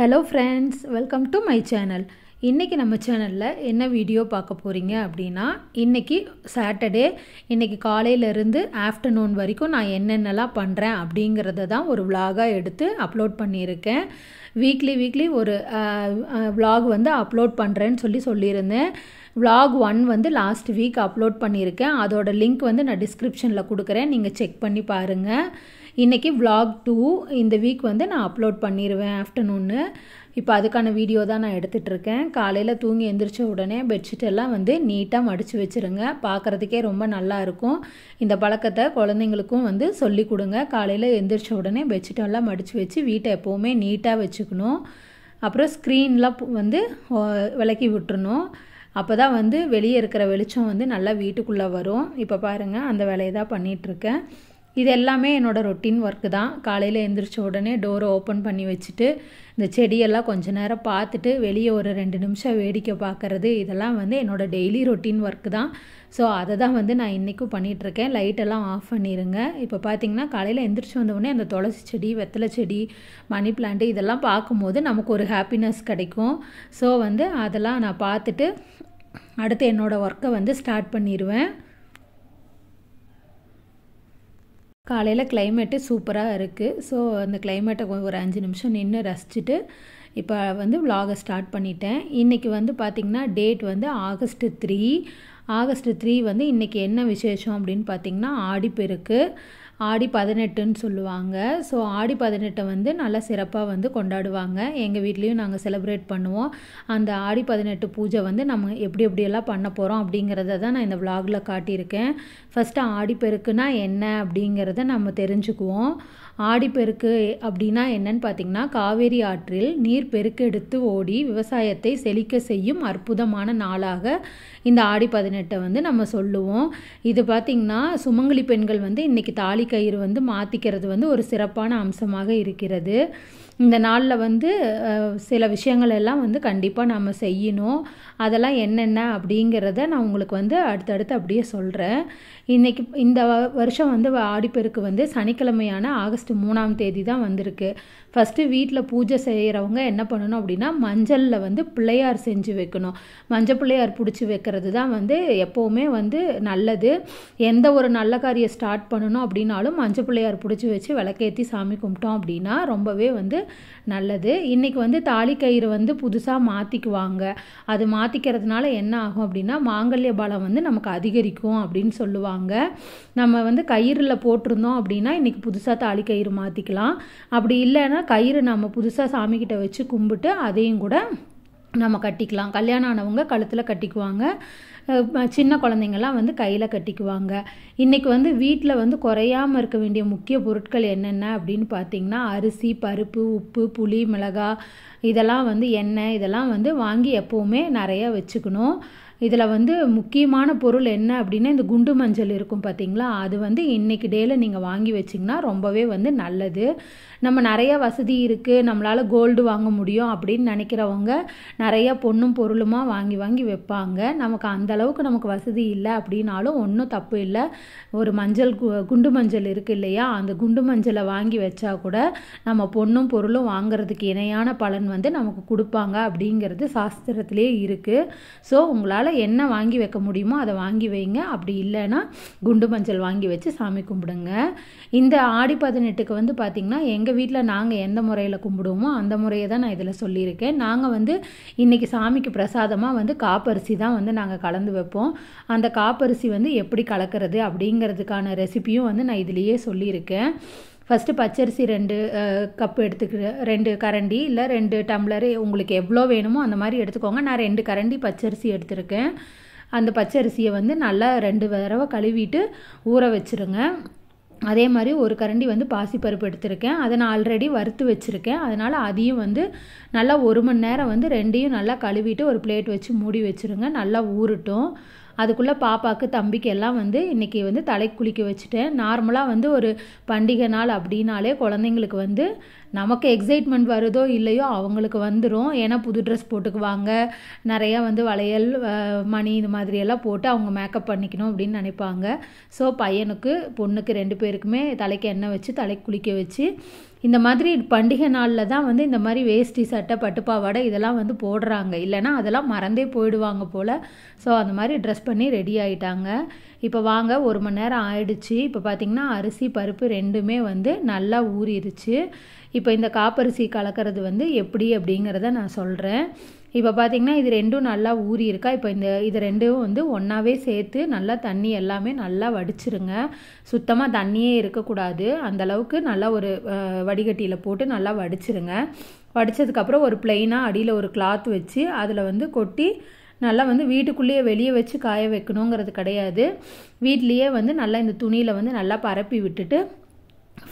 hello friends welcome to my channel இன்றைக்கி நம்ம சேனலில் என்ன வீடியோ பார்க்க போகிறீங்க அப்படின்னா இன்றைக்கி சாட்டர்டே இன்றைக்கி காலையிலேருந்து ஆஃப்டர்நூன் வரைக்கும் நான் என்னென்னலாம் பண்ணுறேன் அப்படிங்கிறத தான் ஒரு விலாகாக எடுத்து அப்லோட் பண்ணியிருக்கேன் வீக்லி வீக்லி ஒரு விலாக் வந்து அப்லோட் பண்ணுறேன்னு சொல்லி சொல்லியிருந்தேன் விலாக் ஒன் வந்து லாஸ்ட் வீக் அப்லோட் பண்ணியிருக்கேன் அதோட லிங்க் வந்து நான் டிஸ்கிரிப்ஷனில் கொடுக்குறேன் நீங்கள் செக் பண்ணி பாருங்கள் இன்றைக்கி விலாக் டூ இந்த வீக் வந்து நான் அப்லோட் பண்ணிடுவேன் ஆஃப்டர்நூனு இப்போ அதுக்கான வீடியோ தான் நான் எடுத்துகிட்ருக்கேன் காலையில் தூங்கி எந்திரிச்ச உடனே பெட்ஷீட் எல்லாம் வந்து நீட்டாக மடித்து வச்சுருங்க பார்க்குறதுக்கே ரொம்ப நல்லா இருக்கும் இந்த பழக்கத்தை குழந்தைங்களுக்கும் வந்து சொல்லி கொடுங்க காலையில் எந்திரிச்ச உடனே பெட்ஷீட்டெல்லாம் மடித்து வச்சு வீட்டை எப்போவுமே நீட்டாக வச்சுக்கணும் அப்புறம் ஸ்க்ரீன்லாம் வந்து விளக்கி விட்டுறணும் அப்போ தான் வந்து வெளியே இருக்கிற வெளிச்சம் வந்து நல்லா வீட்டுக்குள்ளே வரும் இப்போ பாருங்கள் அந்த வேலையை தான் பண்ணிகிட்ருக்கேன் இது எல்லாமே என்னோடய ரொட்டீன் ஒர்க்கு தான் காலையில் எழுந்திரிச்ச உடனே டோரை ஓப்பன் பண்ணி வச்சுட்டு இந்த செடியெல்லாம் கொஞ்ச நேரம் பார்த்துட்டு வெளியே ஒரு ரெண்டு நிமிஷம் வேடிக்கை பார்க்குறது இதெல்லாம் வந்து என்னோடய டெய்லி ரொட்டீன் ஒர்க்கு தான் ஸோ அதை தான் வந்து நான் இன்றைக்கும் பண்ணிகிட்ருக்கேன் லைட்டெல்லாம் ஆஃப் பண்ணிடுங்க இப்போ பார்த்தீங்கன்னா காலையில் எந்திரிச்சு வந்தவுடனே அந்த துளசி செடி வெத்தலை செடி மணி பிளான்ட்டு இதெல்லாம் பார்க்கும்போது நமக்கு ஒரு ஹாப்பினஸ் கிடைக்கும் ஸோ வந்து அதெல்லாம் நான் பார்த்துட்டு அடுத்து என்னோடய ஒர்க்கை வந்து ஸ்டார்ட் பண்ணிடுவேன் காலையில் கிளைமேட்டு சூப்பராக இருக்குது ஸோ அந்த கிளைமேட்டை ஒரு அஞ்சு நிமிஷம் நின்று ரசிச்சுட்டு இப்போ வந்து விலாகை ஸ்டார்ட் பண்ணிட்டேன் இன்றைக்கி வந்து பார்த்திங்கன்னா டேட் வந்து ஆகஸ்ட்டு த்ரீ ஆகஸ்ட்டு த்ரீ வந்து இன்றைக்கி என்ன விசேஷம் அப்படின்னு பார்த்திங்கன்னா ஆடிப்பெருக்கு ஆடி பதினெட்டுன்னு சொல்லுவாங்க ஸோ ஆடி பதினெட்டை வந்து நல்லா சிறப்பாக வந்து கொண்டாடுவாங்க எங்கள் வீட்லேயும் நாங்கள் செலிப்ரேட் பண்ணுவோம் அந்த ஆடி பதினெட்டு பூஜை வந்து நம்ம எப்படி எப்படியெல்லாம் பண்ண போகிறோம் அப்படிங்கிறத தான் நான் இந்த விலாகில் காட்டியிருக்கேன் ஃபஸ்ட்டு பெருக்குன்னா என்ன அப்படிங்கிறத நம்ம தெரிஞ்சுக்குவோம் ஆடிப்பெருக்கு அப்படின்னா என்னன்னு பார்த்தீங்கன்னா காவேரி ஆற்றில் நீர் பெருக்கெடுத்து ஓடி விவசாயத்தை செழிக்க செய்யும் அற்புதமான நாளாக இந்த ஆடி பதினெட்டை வந்து நம்ம சொல்லுவோம் இது பார்த்திங்கன்னா சுமங்கலி பெண்கள் வந்து இன்றைக்கி தாலி கயிறு வந்து மாற்றிக்கிறது வந்து ஒரு சிறப்பான அம்சமாக இருக்கிறது இந்த நாளில் வந்து சில விஷயங்கள் எல்லாம் வந்து கண்டிப்பாக நாம் செய்யணும் அதெல்லாம் என்னென்ன அப்படிங்கிறத நான் உங்களுக்கு வந்து அடுத்தடுத்து அப்படியே சொல்கிறேன் இன்றைக்கி இந்த வருஷம் வந்து ஆடிப்பெருக்கு வந்து சனிக்கிழமையான ஆகஸ்ட் மூணாம் தேதி தான் வந்திருக்கு ஃபஸ்ட்டு வீட்டில் பூஜை செய்கிறவங்க என்ன பண்ணணும் அப்படின்னா மஞ்சளில் வந்து பிள்ளையார் செஞ்சு வைக்கணும் மஞ்சள் பிள்ளையார் பிடிச்சி வைக்கிறது தான் வந்து எப்போவுமே வந்து நல்லது எந்த ஒரு நல்ல காரியம் ஸ்டார்ட் பண்ணணும் அப்படின்னாலும் மஞ்சள் பிள்ளையார் பிடிச்சி வச்சு விளக்கேற்றி சாமி கும்பிட்டோம் அப்படின்னா ரொம்பவே வந்து நல்லது இன்றைக்கி வந்து தாலி கயிறு வந்து புதுசாக மாற்றிக்குவாங்க அது மாற்றிக்கிறதுனால என்ன ஆகும் அப்படின்னா மாங்கல்ய பலம் வந்து நமக்கு அதிகரிக்கும் அப்படின்னு சொல்லுவாங்க நம்ம வந்து கயிறில் போட்டிருந்தோம் அப்படின்னா இன்றைக்கி புதுசாக தாலி கயிறு மாற்றிக்கலாம் அப்படி இல்லைன்னா இல்லைன்னா கயிறு நம்ம புதுசாக சாமிக்கிட்ட வச்சு கும்பிட்டு அதையும் கூட நம்ம கட்டிக்கலாம் கல்யாணம் ஆனவங்க கழுத்தில் கட்டிக்குவாங்க சின்ன குழந்தைங்கள்லாம் வந்து கையில் கட்டிக்குவாங்க இன்றைக்கி வந்து வீட்டில் வந்து குறையாமல் இருக்க வேண்டிய முக்கிய பொருட்கள் என்னென்ன அப்படின்னு பார்த்தீங்கன்னா அரிசி பருப்பு உப்பு புளி மிளகாய் இதெல்லாம் வந்து எண்ணெய் இதெல்லாம் வந்து வாங்கி எப்போவுமே நிறையா வச்சுக்கணும் இதில் வந்து முக்கியமான பொருள் என்ன அப்படின்னா இந்த குண்டு மஞ்சள் இருக்கும் பார்த்திங்களா அது வந்து இன்றைக்கி டேயில் நீங்கள் வாங்கி வச்சிங்கன்னா ரொம்பவே வந்து நல்லது நம்ம நிறைய வசதி இருக்குது நம்மளால் கோல்டு வாங்க முடியும் அப்படின்னு நினைக்கிறவங்க நிறைய பொண்ணும் பொருளுமாக வாங்கி வாங்கி வைப்பாங்க நமக்கு அந்த அளவுக்கு நமக்கு வசதி இல்லை அப்படின்னாலும் ஒன்றும் தப்பு இல்லை ஒரு மஞ்சள் குண்டு மஞ்சள் இருக்குது இல்லையா அந்த குண்டு மஞ்சளை வாங்கி வச்சா கூட நம்ம பொண்ணும் பொருளும் வாங்குறதுக்கு இணையான பலன் வந்து நமக்கு கொடுப்பாங்க அப்படிங்கிறது சாஸ்திரத்திலே இருக்குது ஸோ உங்களால் உங்களால் என்ன வாங்கி வைக்க முடியுமோ அதை வாங்கி வைங்க அப்படி இல்லைன்னா குண்டு மஞ்சள் வாங்கி வச்சு சாமி கும்பிடுங்க இந்த ஆடி பதினெட்டுக்கு வந்து பார்த்திங்கன்னா எங்கள் வீட்டில் நாங்கள் எந்த முறையில் கும்பிடுவோமோ அந்த முறையை தான் நான் இதில் சொல்லியிருக்கேன் நாங்கள் வந்து இன்றைக்கி சாமிக்கு பிரசாதமாக வந்து காப்பரிசி தான் வந்து நாங்கள் கலந்து வைப்போம் அந்த காப்பரிசி வந்து எப்படி கலக்கிறது அப்படிங்கிறதுக்கான ரெசிபியும் வந்து நான் இதிலேயே சொல்லியிருக்கேன் ஃபஸ்ட்டு பச்சரிசி ரெண்டு கப்பு எடுத்துக்க ரெண்டு கரண்டி இல்லை ரெண்டு டம்ளர் உங்களுக்கு எவ்வளோ வேணுமோ அந்த மாதிரி எடுத்துக்கோங்க நான் ரெண்டு கரண்டி பச்சரிசி எடுத்திருக்கேன் அந்த பச்சரிசியை வந்து நல்லா ரெண்டு தடவை கழுவிட்டு ஊற வச்சுருங்க அதே மாதிரி ஒரு கரண்டி வந்து பாசிப்பருப்பு எடுத்திருக்கேன் அதை நான் ஆல்ரெடி வறுத்து வச்சுருக்கேன் அதனால் அதையும் வந்து நல்லா ஒரு மணி நேரம் வந்து ரெண்டையும் நல்லா கழுவிட்டு ஒரு பிளேட் வச்சு மூடி வச்சுருங்க நல்லா ஊறட்டும் அதுக்குள்ளே பாப்பாவுக்கு தம்பிக்கு எல்லாம் வந்து இன்றைக்கி வந்து தலை குளிக்க வச்சுட்டேன் நார்மலாக வந்து ஒரு பண்டிகை நாள் அப்படின்னாலே குழந்தைங்களுக்கு வந்து நமக்கு எக்ஸைட்மெண்ட் வருதோ இல்லையோ அவங்களுக்கு வந்துடும் ஏன்னா புது ட்ரெஸ் போட்டுக்குவாங்க நிறையா வந்து வளையல் மணி இது மாதிரியெல்லாம் போட்டு அவங்க மேக்கப் பண்ணிக்கணும் அப்படின்னு நினைப்பாங்க ஸோ பையனுக்கு பொண்ணுக்கு ரெண்டு பேருக்குமே தலைக்கு எண்ணெய் வச்சு தலை குளிக்க வச்சு இந்த மாதிரி பண்டிகை நாளில் தான் வந்து இந்த மாதிரி வேஷ்டி சட்டை பட்டுப்பாவாடை இதெல்லாம் வந்து போடுறாங்க இல்லைனா அதெல்லாம் மறந்தே போயிடுவாங்க போல் ஸோ அந்த மாதிரி ட்ரெஸ் பண்ணி ரெடி ஆகிட்டாங்க இப்போ வாங்க ஒரு மணி நேரம் ஆயிடுச்சு இப்போ பார்த்திங்கன்னா அரிசி பருப்பு ரெண்டுமே வந்து நல்லா ஊறிடுச்சு இப்போ இந்த காப்பரிசி கலக்கிறது வந்து எப்படி அப்படிங்கிறத நான் சொல்கிறேன் இப்போ பார்த்தீங்கன்னா இது ரெண்டும் நல்லா ஊறி இருக்கா இப்போ இந்த இது ரெண்டும் வந்து ஒன்றாவே சேர்த்து நல்லா தண்ணி எல்லாமே நல்லா வடிச்சிருங்க சுத்தமாக தண்ணியே இருக்கக்கூடாது அந்தளவுக்கு நல்லா ஒரு வடிகட்டியில் போட்டு நல்லா வடிச்சிருங்க வடித்ததுக்கப்புறம் ஒரு பிளெயினாக அடியில் ஒரு கிளாத் வச்சு அதில் வந்து கொட்டி நல்லா வந்து வீட்டுக்குள்ளேயே வெளியே வச்சு காய வைக்கணுங்கிறது கிடையாது வீட்லேயே வந்து நல்லா இந்த துணியில் வந்து நல்லா பரப்பி விட்டுட்டு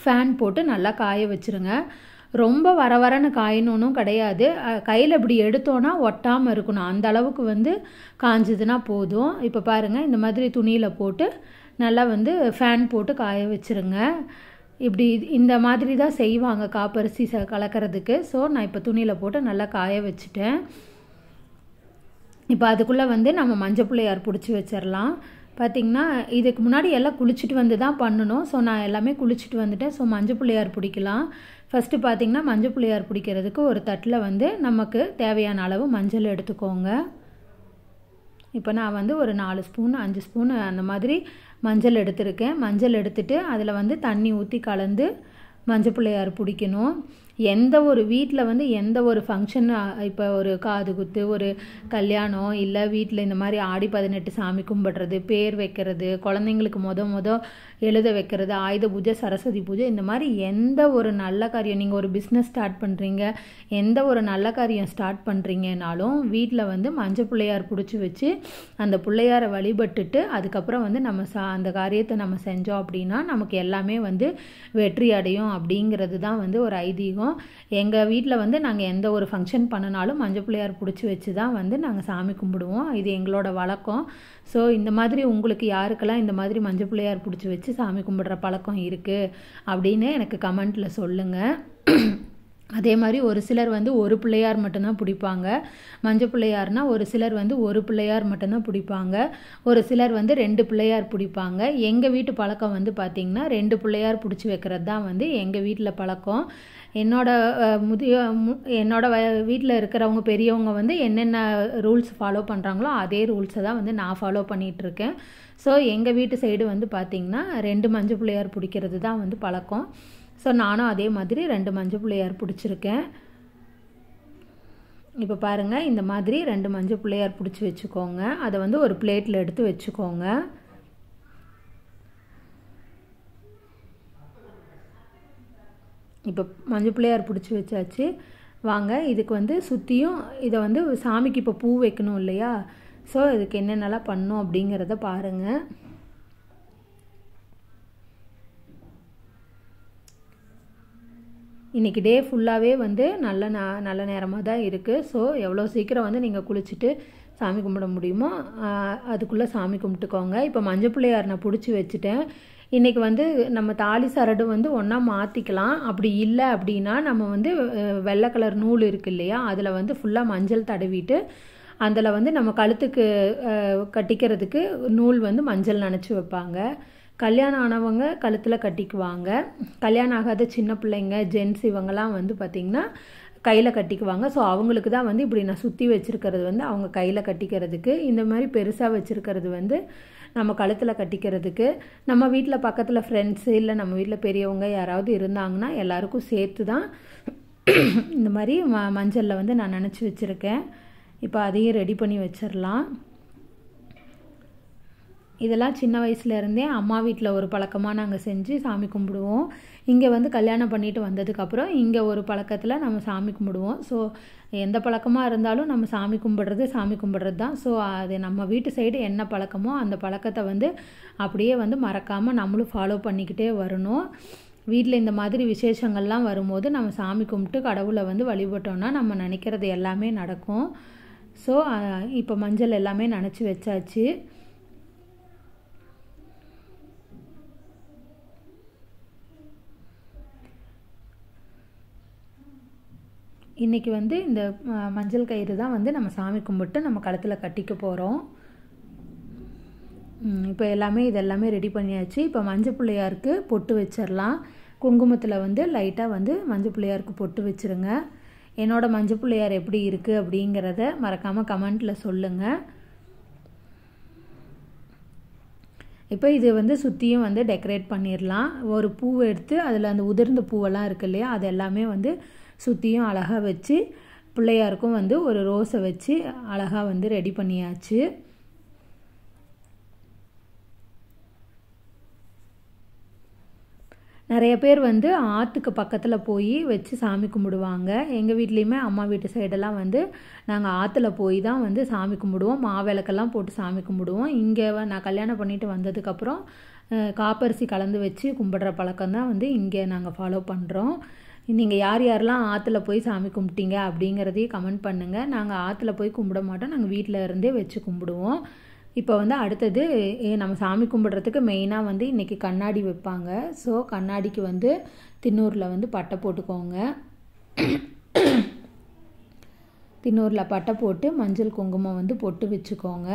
ஃபேன் போட்டு நல்லா காய வச்சுருங்க ரொம்ப வர வரன்னு காயணும் கிடையாது கையில் இப்படி எடுத்தோன்னா ஒட்டாமல் இருக்கணும் அந்த அளவுக்கு வந்து காஞ்சதுன்னா போதும் இப்போ பாருங்கள் இந்த மாதிரி துணியில் போட்டு நல்லா வந்து ஃபேன் போட்டு காய வச்சுருங்க இப்படி இந்த மாதிரி தான் செய்வாங்க காப்பரிசி கலக்கிறதுக்கு ஸோ நான் இப்போ துணியில் போட்டு நல்லா காய வச்சுட்டேன் இப்போ அதுக்குள்ளே வந்து நம்ம மஞ்சள் பிள்ளையார் பிடிச்சி வச்சிடலாம் பார்த்திங்கன்னா இதுக்கு முன்னாடி எல்லாம் குளிச்சுட்டு வந்து தான் பண்ணணும் ஸோ நான் எல்லாமே குளிச்சுட்டு வந்துட்டேன் ஸோ மஞ்சள் பிள்ளையார் பிடிக்கலாம் ஃபஸ்ட்டு பார்த்திங்கன்னா மஞ்சள் பிள்ளையார் பிடிக்கிறதுக்கு ஒரு தட்டில் வந்து நமக்கு தேவையான அளவு மஞ்சள் எடுத்துக்கோங்க இப்போ நான் வந்து ஒரு நாலு ஸ்பூன் அஞ்சு ஸ்பூன் அந்த மாதிரி மஞ்சள் எடுத்திருக்கேன் மஞ்சள் எடுத்துகிட்டு அதில் வந்து தண்ணி ஊற்றி கலந்து மஞ்சள் பிள்ளையார் பிடிக்கணும் எந்த ஒரு வீட்டில் வந்து எந்த ஒரு ஃபங்க்ஷன் இப்போ ஒரு காது குத்து ஒரு கல்யாணம் இல்லை வீட்டில் இந்த மாதிரி ஆடி பதினெட்டு சாமி கும்பிடுறது பேர் வைக்கிறது குழந்தைங்களுக்கு மொத மொத எழுத வைக்கிறது ஆயுத பூஜை சரஸ்வதி பூஜை இந்த மாதிரி எந்த ஒரு நல்ல காரியம் நீங்கள் ஒரு பிஸ்னஸ் ஸ்டார்ட் பண்ணுறீங்க எந்த ஒரு நல்ல காரியம் ஸ்டார்ட் பண்ணுறீங்கனாலும் வீட்டில் வந்து மஞ்சள் பிள்ளையார் பிடிச்சி வச்சு அந்த பிள்ளையாரை வழிபட்டுட்டு அதுக்கப்புறம் வந்து நம்ம சா அந்த காரியத்தை நம்ம செஞ்சோம் அப்படின்னா நமக்கு எல்லாமே வந்து வெற்றி அடையும் அப்படிங்கிறது தான் வந்து ஒரு ஐதீகம் வச்சுருக்கோம் எங்கள் வீட்டில் வந்து நாங்கள் எந்த ஒரு ஃபங்க்ஷன் பண்ணினாலும் மஞ்சள் பிள்ளையார் பிடிச்சி வச்சு தான் வந்து நாங்கள் சாமி கும்பிடுவோம் இது எங்களோட வழக்கம் ஸோ இந்த மாதிரி உங்களுக்கு யாருக்கெல்லாம் இந்த மாதிரி மஞ்சள் பிள்ளையார் பிடிச்சி வச்சு சாமி கும்பிடுற பழக்கம் இருக்குது அப்படின்னு எனக்கு கமெண்ட்டில் சொல்லுங்கள் அதே மாதிரி ஒரு சிலர் வந்து ஒரு பிள்ளையார் மட்டும்தான் பிடிப்பாங்க மஞ்சள் பிள்ளையார்னா ஒரு சிலர் வந்து ஒரு பிள்ளையார் மட்டும்தான் பிடிப்பாங்க ஒரு சிலர் வந்து ரெண்டு பிள்ளையார் பிடிப்பாங்க எங்கள் வீட்டு பழக்கம் வந்து பார்த்திங்கன்னா ரெண்டு பிள்ளையார் பிடிச்சி வைக்கிறது தான் வந்து எங்கள் வீட்டில் பழக்கம் என்னோடய முதிய என்னோடய வீட்டில் இருக்கிறவங்க பெரியவங்க வந்து என்னென்ன ரூல்ஸ் ஃபாலோ பண்ணுறாங்களோ அதே ரூல்ஸை தான் வந்து நான் ஃபாலோ பண்ணிகிட்ருக்கேன் ஸோ எங்கள் வீட்டு சைடு வந்து பார்த்திங்கன்னா ரெண்டு மஞ்சள் பிள்ளையார் பிடிக்கிறது தான் வந்து பழக்கம் ஸோ நானும் அதே மாதிரி ரெண்டு மஞ்சள் பிள்ளையார் பிடிச்சிருக்கேன் இப்போ பாருங்கள் இந்த மாதிரி ரெண்டு மஞ்சள் பிள்ளையார் பிடிச்சி வச்சுக்கோங்க அதை வந்து ஒரு பிளேட்டில் எடுத்து வச்சுக்கோங்க இப்போ மஞ்சள் பிள்ளையார் பிடிச்சி வச்சாச்சு வாங்க இதுக்கு வந்து சுற்றியும் இதை வந்து சாமிக்கு இப்போ பூ வைக்கணும் இல்லையா ஸோ இதுக்கு என்னென்னலாம் பண்ணும் அப்படிங்கிறத பாருங்கள் இன்றைக்கி டே ஃபுல்லாகவே வந்து நல்ல ந நல்ல நேரமாக தான் இருக்குது ஸோ எவ்வளோ சீக்கிரம் வந்து நீங்கள் குளிச்சுட்டு சாமி கும்பிட முடியுமோ அதுக்குள்ளே சாமி கும்பிட்டுக்கோங்க இப்போ மஞ்சள் பிள்ளையார் நான் பிடிச்சி வச்சுட்டேன் இன்றைக்கி வந்து நம்ம தாலி சரடு வந்து ஒன்றா மாற்றிக்கலாம் அப்படி இல்லை அப்படின்னா நம்ம வந்து வெள்ளை கலர் நூல் இருக்குது இல்லையா அதில் வந்து ஃபுல்லாக மஞ்சள் தடவிட்டு அதில் வந்து நம்ம கழுத்துக்கு கட்டிக்கிறதுக்கு நூல் வந்து மஞ்சள் நினச்சி வைப்பாங்க கல்யாணம் ஆனவங்க கழுத்தில் கட்டிக்குவாங்க கல்யாணம் ஆகாத சின்ன பிள்ளைங்க ஜென்ஸ் இவங்கெல்லாம் வந்து பார்த்திங்கன்னா கையில் கட்டிக்குவாங்க ஸோ அவங்களுக்கு தான் வந்து இப்படி நான் சுற்றி வச்சுருக்கிறது வந்து அவங்க கையில் கட்டிக்கிறதுக்கு இந்த மாதிரி பெருசாக வச்சுருக்கிறது வந்து நம்ம கழுத்தில் கட்டிக்கிறதுக்கு நம்ம வீட்டில் பக்கத்தில் ஃப்ரெண்ட்ஸு இல்லை நம்ம வீட்டில் பெரியவங்க யாராவது இருந்தாங்கன்னா எல்லாருக்கும் சேர்த்து தான் இந்த மாதிரி ம மஞ்சளில் வந்து நான் நினச்சி வச்சுருக்கேன் இப்போ அதையும் ரெடி பண்ணி வச்சிடலாம் இதெல்லாம் சின்ன வயசுலேருந்தே அம்மா வீட்டில் ஒரு பழக்கமாக நாங்கள் செஞ்சு சாமி கும்பிடுவோம் இங்கே வந்து கல்யாணம் பண்ணிட்டு வந்ததுக்கப்புறம் இங்கே ஒரு பழக்கத்தில் நம்ம சாமி கும்பிடுவோம் ஸோ எந்த பழக்கமாக இருந்தாலும் நம்ம சாமி கும்பிடுறது சாமி கும்பிடுறது தான் ஸோ அது நம்ம வீட்டு சைடு என்ன பழக்கமோ அந்த பழக்கத்தை வந்து அப்படியே வந்து மறக்காமல் நம்மளும் ஃபாலோ பண்ணிக்கிட்டே வரணும் வீட்டில் இந்த மாதிரி விசேஷங்கள்லாம் வரும்போது நம்ம சாமி கும்பிட்டு கடவுளை வந்து வழிபட்டோன்னா நம்ம நினைக்கிறது எல்லாமே நடக்கும் ஸோ இப்போ மஞ்சள் எல்லாமே நினச்சி வச்சாச்சு இன்றைக்கி வந்து இந்த மஞ்சள் கயிறு தான் வந்து நம்ம சாமி கும்பிட்டு நம்ம கழுத்தில் கட்டிக்க போகிறோம் இப்போ எல்லாமே இதெல்லாமே ரெடி பண்ணியாச்சு இப்போ மஞ்சள் பிள்ளையாருக்கு பொட்டு வச்சிடலாம் குங்குமத்தில் வந்து லைட்டாக வந்து மஞ்சள் பிள்ளையாருக்கு பொட்டு வச்சுருங்க என்னோடய மஞ்சள் பிள்ளையார் எப்படி இருக்குது அப்படிங்கிறத மறக்காமல் கமெண்ட்டில் சொல்லுங்கள் இப்போ இது வந்து சுற்றியும் வந்து டெக்கரேட் பண்ணிடலாம் ஒரு பூவை எடுத்து அதில் அந்த உதிர்ந்த பூவெல்லாம் இருக்கு இல்லையா அது எல்லாமே வந்து சுற்றியும் அழகாக வச்சு பிள்ளையாருக்கும் வந்து ஒரு ரோஸை வச்சு அழகாக வந்து ரெடி பண்ணியாச்சு நிறைய பேர் வந்து ஆற்றுக்கு பக்கத்தில் போய் வச்சு சாமி கும்பிடுவாங்க எங்கள் வீட்லேயுமே அம்மா வீட்டு சைடெல்லாம் வந்து நாங்கள் ஆற்றுல போய் தான் வந்து சாமி கும்பிடுவோம் மாவிளக்கெல்லாம் போட்டு சாமி கும்பிடுவோம் இங்கே நான் கல்யாணம் பண்ணிட்டு வந்ததுக்கப்புறம் காப்பரிசி கலந்து வச்சு கும்பிடுற பழக்கம் தான் வந்து இங்கே நாங்கள் ஃபாலோ பண்ணுறோம் நீங்கள் யார் யாரெல்லாம் ஆற்றுல போய் சாமி கும்பிட்டீங்க அப்படிங்கிறதையும் கமெண்ட் பண்ணுங்கள் நாங்கள் ஆற்றுல போய் கும்பிட மாட்டோம் நாங்கள் வீட்டில் இருந்தே வச்சு கும்பிடுவோம் இப்போ வந்து அடுத்தது நம்ம சாமி கும்பிட்றதுக்கு மெயினாக வந்து இன்றைக்கி கண்ணாடி வைப்பாங்க ஸோ கண்ணாடிக்கு வந்து தின்னூரில் வந்து பட்டை போட்டுக்கோங்க தின்னூரில் பட்டை போட்டு மஞ்சள் குங்குமம் வந்து பொட்டு வச்சுக்கோங்க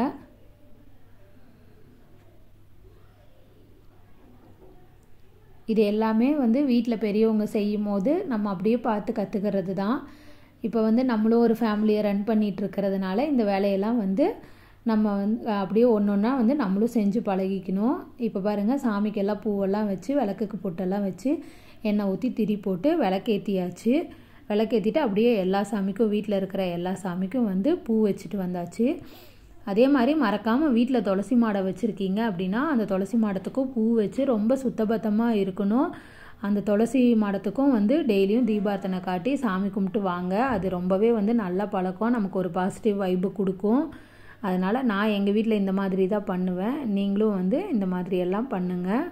இது எல்லாமே வந்து வீட்டில் பெரியவங்க செய்யும் போது நம்ம அப்படியே பார்த்து கற்றுக்கிறது தான் இப்போ வந்து நம்மளும் ஒரு ஃபேமிலியை ரன் பண்ணிகிட்டு இருக்கிறதுனால இந்த வேலையெல்லாம் வந்து நம்ம வந்து அப்படியே ஒன்று ஒன்றா வந்து நம்மளும் செஞ்சு பழகிக்கணும் இப்போ பாருங்கள் சாமிக்கெல்லாம் பூவெல்லாம் வச்சு விளக்குக்கு பொட்டெல்லாம் வச்சு எண்ணெய் ஊற்றி திரி போட்டு விளக்கேற்றியாச்சு விளக்கேற்றிட்டு அப்படியே எல்லா சாமிக்கும் வீட்டில் இருக்கிற எல்லா சாமிக்கும் வந்து பூ வச்சுட்டு வந்தாச்சு அதே மாதிரி மறக்காமல் வீட்டில் துளசி மாடை வச்சுருக்கீங்க அப்படின்னா அந்த துளசி மாடத்துக்கும் பூ வச்சு ரொம்ப சுத்தபத்தமாக இருக்கணும் அந்த துளசி மாடத்துக்கும் வந்து டெய்லியும் தீபார்த்தனை காட்டி சாமி கும்பிட்டு வாங்க அது ரொம்பவே வந்து நல்ல பழக்கம் நமக்கு ஒரு பாசிட்டிவ் வைப்பு கொடுக்கும் அதனால் நான் எங்கள் வீட்டில் இந்த மாதிரி தான் பண்ணுவேன் நீங்களும் வந்து இந்த மாதிரி எல்லாம் பண்ணுங்கள்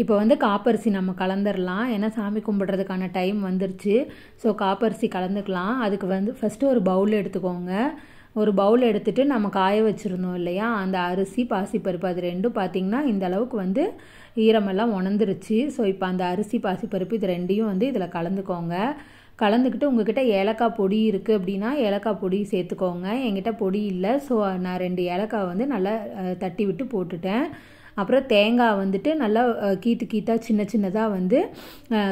இப்போ வந்து காப்பரிசி நம்ம கலந்துடலாம் ஏன்னா சாமி கும்பிட்றதுக்கான டைம் வந்துருச்சு ஸோ காப்பரிசி கலந்துக்கலாம் அதுக்கு வந்து ஃபஸ்ட்டு ஒரு பவுல் எடுத்துக்கோங்க ஒரு பவுல் எடுத்துகிட்டு நம்ம காய வச்சுருந்தோம் இல்லையா அந்த அரிசி பாசிப்பருப்பு அது ரெண்டும் பார்த்திங்கன்னா இந்த அளவுக்கு வந்து ஈரமெல்லாம் உணர்ந்துருச்சு ஸோ இப்போ அந்த அரிசி பாசிப்பருப்பு இது ரெண்டையும் வந்து இதில் கலந்துக்கோங்க கலந்துக்கிட்டு உங்ககிட்ட ஏலக்காய் பொடி இருக்குது அப்படின்னா ஏலக்காய் பொடி சேர்த்துக்கோங்க என்கிட்ட பொடி இல்லை ஸோ நான் ரெண்டு ஏலக்காய் வந்து நல்லா தட்டி விட்டு போட்டுட்டேன் அப்புறம் தேங்காய் வந்துட்டு நல்லா கீத்து கீத்தாக சின்ன சின்னதாக வந்து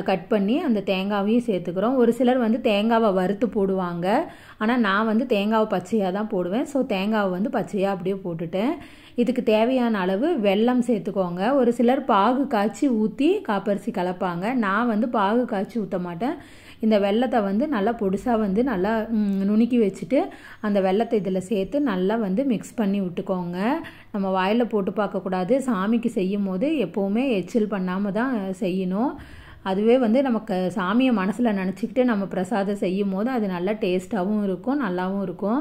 கட் பண்ணி அந்த தேங்காவையும் சேர்த்துக்கிறோம் ஒரு சிலர் வந்து தேங்காவை வறுத்து போடுவாங்க ஆனால் நான் வந்து தேங்காவை பச்சையாக தான் போடுவேன் ஸோ தேங்காவை வந்து பச்சையாக அப்படியே போட்டுட்டேன் இதுக்கு தேவையான அளவு வெல்லம் சேர்த்துக்கோங்க ஒரு சிலர் பாகு காய்ச்சி ஊற்றி காப்பரிசி கலப்பாங்க நான் வந்து பாகு காய்ச்சி ஊற்ற மாட்டேன் இந்த வெள்ளத்தை வந்து நல்லா பொடிசாக வந்து நல்லா நுணுக்கி வச்சுட்டு அந்த வெள்ளத்தை இதில் சேர்த்து நல்லா வந்து மிக்ஸ் பண்ணி விட்டுக்கோங்க நம்ம வாயில் போட்டு பார்க்கக்கூடாது சாமிக்கு செய்யும் போது எப்போவுமே எச்சில் பண்ணாமல் தான் செய்யணும் அதுவே வந்து நமக்கு சாமியை மனசில் நினச்சிக்கிட்டு நம்ம பிரசாதம் செய்யும் போது அது நல்லா டேஸ்ட்டாகவும் இருக்கும் நல்லாவும் இருக்கும்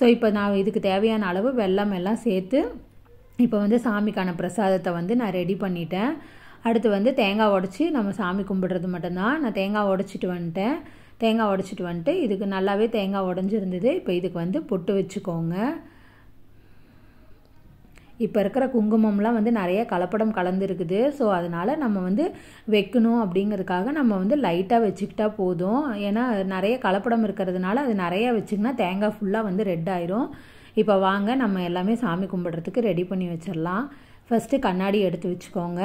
ஸோ இப்போ நான் இதுக்கு தேவையான அளவு வெள்ளம் எல்லாம் சேர்த்து இப்போ வந்து சாமிக்கான பிரசாதத்தை வந்து நான் ரெடி பண்ணிட்டேன் அடுத்து வந்து தேங்காய் உடச்சி நம்ம சாமி கும்பிடுறது மட்டும்தான் நான் தேங்காய் உடச்சிட்டு வந்துட்டேன் தேங்காய் உடச்சிட்டு வந்துட்டு இதுக்கு நல்லாவே தேங்காய் உடஞ்சிருந்தது இப்போ இதுக்கு வந்து பொட்டு வச்சுக்கோங்க இப்போ இருக்கிற குங்குமம்லாம் வந்து நிறைய கலப்படம் கலந்துருக்குது ஸோ அதனால் நம்ம வந்து வைக்கணும் அப்படிங்கிறதுக்காக நம்ம வந்து லைட்டாக வச்சுக்கிட்டா போதும் ஏன்னா நிறைய கலப்படம் இருக்கிறதுனால அது நிறையா வச்சிங்கன்னா தேங்காய் ஃபுல்லாக வந்து ரெட் ஆயிரும் இப்போ வாங்க நம்ம எல்லாமே சாமி கும்பிட்றதுக்கு ரெடி பண்ணி வச்சிடலாம் ஃபஸ்ட்டு கண்ணாடி எடுத்து வச்சுக்கோங்க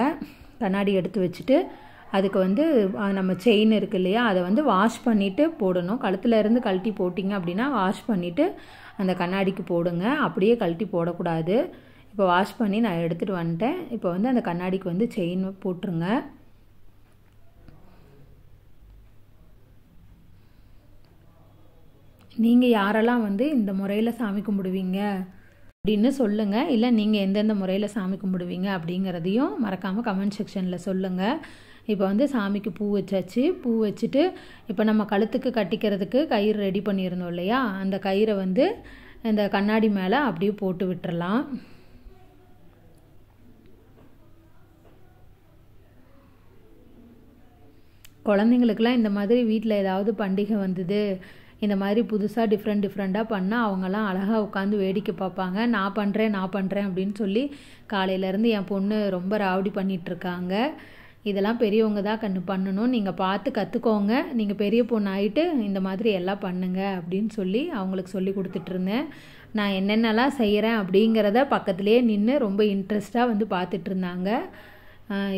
கண்ணாடி எடுத்து வச்சுட்டு அதுக்கு வந்து நம்ம செயின் இருக்கு இல்லையா அதை வந்து வாஷ் பண்ணிவிட்டு போடணும் கழுத்தில் இருந்து கழட்டி போட்டிங்க அப்படின்னா வாஷ் பண்ணிவிட்டு அந்த கண்ணாடிக்கு போடுங்க அப்படியே கழட்டி போடக்கூடாது இப்போ வாஷ் பண்ணி நான் எடுத்துகிட்டு வந்துட்டேன் இப்போ வந்து அந்த கண்ணாடிக்கு வந்து செயின் போட்டுருங்க நீங்கள் யாரெல்லாம் வந்து இந்த முறையில் சாமி கும்பிடுவீங்க அப்படின்னு சொல்லுங்கள் இல்லை நீங்கள் எந்தெந்த முறையில் சாமி கும்பிடுவீங்க அப்படிங்கிறதையும் மறக்காமல் கமெண்ட் செக்ஷனில் சொல்லுங்கள் இப்போ வந்து சாமிக்கு பூ வச்சாச்சு பூ வச்சுட்டு இப்போ நம்ம கழுத்துக்கு கட்டிக்கிறதுக்கு கயிறு ரெடி பண்ணியிருந்தோம் இல்லையா அந்த கயிறை வந்து இந்த கண்ணாடி மேலே அப்படியே போட்டு விட்டுறலாம் குழந்தைங்களுக்கெல்லாம் இந்த மாதிரி வீட்டில் ஏதாவது பண்டிகை வந்தது இந்த மாதிரி புதுசாக டிஃப்ரெண்ட் டிஃப்ரெண்ட்டாக பண்ணால் அவங்கெல்லாம் அழகாக உட்காந்து வேடிக்கை பார்ப்பாங்க நான் பண்ணுறேன் நான் பண்ணுறேன் அப்படின்னு சொல்லி காலையிலேருந்து என் பொண்ணு ரொம்ப ராவடி பண்ணிகிட்ருக்காங்க இதெல்லாம் பெரியவங்க தான் கண்டு பண்ணணும் நீங்கள் பார்த்து கற்றுக்கோங்க நீங்கள் பெரிய பொண்ணு ஆகிட்டு இந்த மாதிரி எல்லாம் பண்ணுங்க அப்படின்னு சொல்லி அவங்களுக்கு சொல்லி கொடுத்துட்ருந்தேன் நான் என்னென்னலாம் செய்கிறேன் அப்படிங்கிறத பக்கத்துலேயே நின்று ரொம்ப இன்ட்ரெஸ்ட்டாக வந்து பார்த்துட்ருந்தாங்க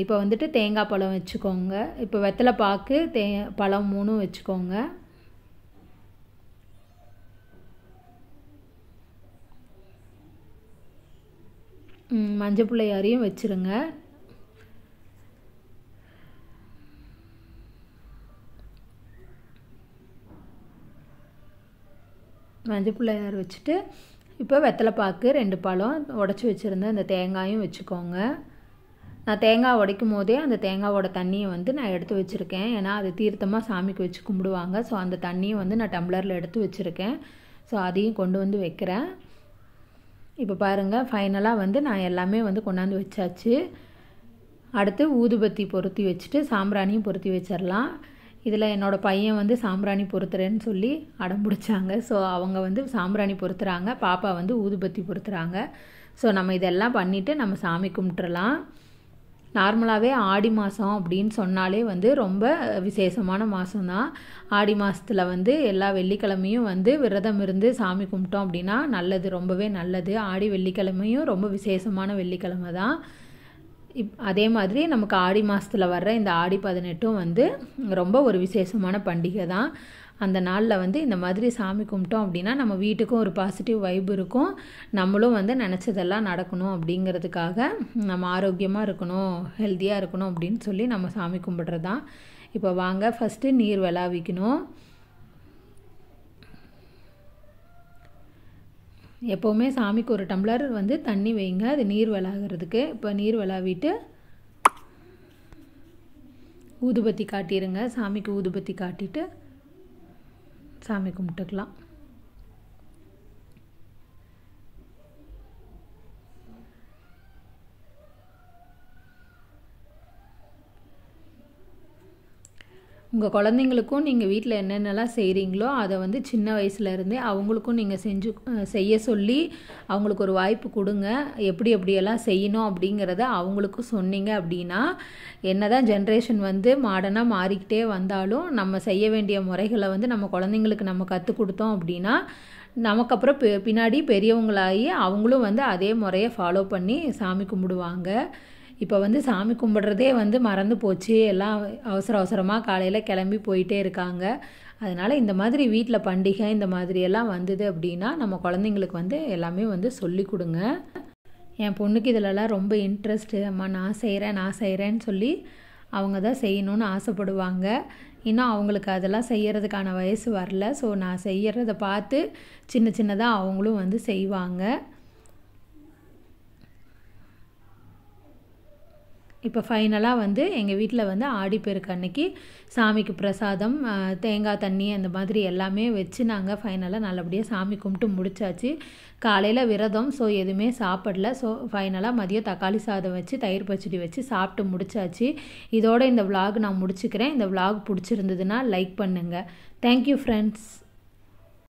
இப்போ வந்துட்டு தேங்காய் பழம் வச்சுக்கோங்க இப்போ வெத்தலை பாக்கு தே பழம் மூணும் வச்சுக்கோங்க மஞ்சள் பிள்ளையாரையும் வச்சுருங்க மஞ்சள் பிள்ளையார் வச்சுட்டு இப்போ வெத்தலை பாக்கு ரெண்டு பழம் உடச்சி வச்சுருந்த அந்த தேங்காயும் வச்சுக்கோங்க நான் தேங்காய் உடைக்கும் போதே அந்த தேங்காவோட தண்ணியை வந்து நான் எடுத்து வச்சுருக்கேன் ஏன்னா அது தீர்த்தமாக சாமிக்கு வச்சு கும்பிடுவாங்க ஸோ அந்த தண்ணியை வந்து நான் டம்ளரில் எடுத்து வச்சுருக்கேன் ஸோ அதையும் கொண்டு வந்து வைக்கிறேன் இப்போ பாருங்கள் ஃபைனலாக வந்து நான் எல்லாமே வந்து கொண்டாந்து வச்சாச்சு அடுத்து ஊதுபத்தி பொருத்தி வச்சுட்டு சாம்பிராணியும் பொருத்தி வச்சிடலாம் இதில் என்னோடய பையன் வந்து சாம்பிராணி பொருத்துறேன்னு சொல்லி அடம் பிடிச்சாங்க ஸோ அவங்க வந்து சாம்பிராணி பொறுத்துறாங்க பாப்பா வந்து ஊதுபத்தி பொருத்துகிறாங்க ஸோ நம்ம இதெல்லாம் பண்ணிவிட்டு நம்ம சாமி கும்பிட்றலாம் நார்மலாகவே ஆடி மாதம் அப்படின்னு சொன்னாலே வந்து ரொம்ப விசேஷமான மாதம்தான் ஆடி மாதத்தில் வந்து எல்லா வெள்ளிக்கிழமையும் வந்து விரதம் இருந்து சாமி கும்பிட்டோம் அப்படின்னா நல்லது ரொம்பவே நல்லது ஆடி வெள்ளிக்கிழமையும் ரொம்ப விசேஷமான வெள்ளிக்கிழமை தான் இப் அதே மாதிரி நமக்கு ஆடி மாதத்தில் வர்ற இந்த ஆடி பதினெட்டும் வந்து ரொம்ப ஒரு விசேஷமான பண்டிகை தான் அந்த நாளில் வந்து இந்த மாதிரி சாமி கும்பிட்டோம் அப்படின்னா நம்ம வீட்டுக்கும் ஒரு பாசிட்டிவ் வைப் இருக்கும் நம்மளும் வந்து நினச்சதெல்லாம் நடக்கணும் அப்படிங்கிறதுக்காக நம்ம ஆரோக்கியமாக இருக்கணும் ஹெல்த்தியாக இருக்கணும் அப்படின்னு சொல்லி நம்ம சாமி கும்பிட்றது தான் இப்போ வாங்க ஃபஸ்ட்டு நீர் விளாவிக்கணும் எப்போவுமே சாமிக்கு ஒரு டம்ளர் வந்து தண்ணி வைங்க அது நீர் விளாகிறதுக்கு இப்போ நீர் விளாவிட்டு ஊதுபத்தி காட்டிடுங்க சாமிக்கு ஊதுபத்தி காட்டிட்டு சாமி கும்பிட்டுக்கலாம் உங்கள் குழந்தைங்களுக்கும் நீங்கள் வீட்டில் என்னென்னலாம் செய்கிறீங்களோ அதை வந்து சின்ன வயசுலேருந்தே அவங்களுக்கும் நீங்கள் செஞ்சு செய்ய சொல்லி அவங்களுக்கு ஒரு வாய்ப்பு கொடுங்க எப்படி எப்படியெல்லாம் செய்யணும் அப்படிங்கிறத அவங்களுக்கும் சொன்னீங்க அப்படின்னா என்ன தான் ஜென்ரேஷன் வந்து மாடர்னாக மாறிக்கிட்டே வந்தாலும் நம்ம செய்ய வேண்டிய முறைகளை வந்து நம்ம குழந்தைங்களுக்கு நம்ம கற்றுக் கொடுத்தோம் அப்படின்னா நமக்கு அப்புறம் பின்னாடி பெரியவங்களாகி அவங்களும் வந்து அதே முறையை ஃபாலோ பண்ணி சாமி கும்பிடுவாங்க இப்போ வந்து சாமி கும்பிட்றதே வந்து மறந்து போச்சு எல்லாம் அவசர அவசரமாக காலையில் கிளம்பி போயிட்டே இருக்காங்க அதனால் இந்த மாதிரி வீட்டில் பண்டிகை இந்த மாதிரியெல்லாம் வந்தது அப்படின்னா நம்ம குழந்தைங்களுக்கு வந்து எல்லாமே வந்து சொல்லி கொடுங்க என் பொண்ணுக்கு இதிலலாம் ரொம்ப இன்ட்ரெஸ்ட்டு அம்மா நான் செய்கிறேன் நான் செய்கிறேன்னு சொல்லி அவங்க தான் செய்யணும்னு ஆசைப்படுவாங்க இன்னும் அவங்களுக்கு அதெல்லாம் செய்கிறதுக்கான வயசு வரல ஸோ நான் செய்கிறத பார்த்து சின்ன சின்னதாக அவங்களும் வந்து செய்வாங்க இப்போ ஃபைனலாக வந்து எங்கள் வீட்டில் வந்து ஆடிப்பெருக்கு அன்னைக்கு சாமிக்கு பிரசாதம் தேங்காய் தண்ணி அந்த மாதிரி எல்லாமே வச்சு நாங்கள் ஃபைனலாக நல்லபடியாக சாமி கும்பிட்டு முடிச்சாச்சு காலையில் விரதம் ஸோ எதுவுமே சாப்பிடல ஸோ ஃபைனலாக மதியம் தக்காளி சாதம் வச்சு தயிர் பச்சடி வச்சு சாப்பிட்டு முடிச்சாச்சு இதோட இந்த விலாக் நான் முடிச்சுக்கிறேன் இந்த விலாக் பிடிச்சிருந்ததுன்னா லைக் பண்ணுங்கள் தேங்க்யூ ஃப்ரெண்ட்ஸ்